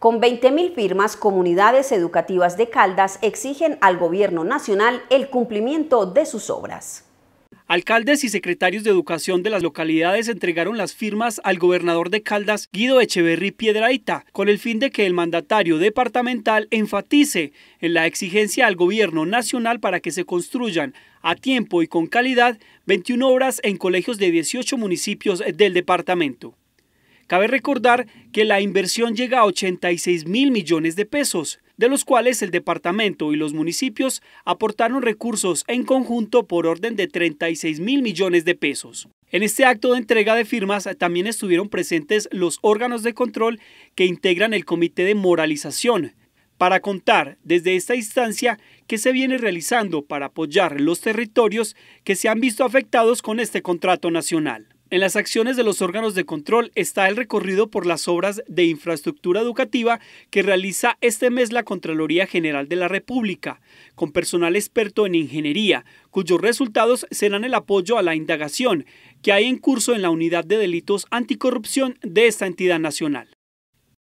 Con 20.000 firmas, comunidades educativas de Caldas exigen al gobierno nacional el cumplimiento de sus obras. Alcaldes y secretarios de educación de las localidades entregaron las firmas al gobernador de Caldas, Guido Echeverry Piedraita, con el fin de que el mandatario departamental enfatice en la exigencia al gobierno nacional para que se construyan a tiempo y con calidad 21 obras en colegios de 18 municipios del departamento. Cabe recordar que la inversión llega a 86 mil millones de pesos, de los cuales el departamento y los municipios aportaron recursos en conjunto por orden de 36 mil millones de pesos. En este acto de entrega de firmas también estuvieron presentes los órganos de control que integran el Comité de Moralización, para contar desde esta instancia que se viene realizando para apoyar los territorios que se han visto afectados con este contrato nacional. En las acciones de los órganos de control está el recorrido por las obras de infraestructura educativa que realiza este mes la Contraloría General de la República, con personal experto en ingeniería, cuyos resultados serán el apoyo a la indagación que hay en curso en la Unidad de Delitos Anticorrupción de esta entidad nacional.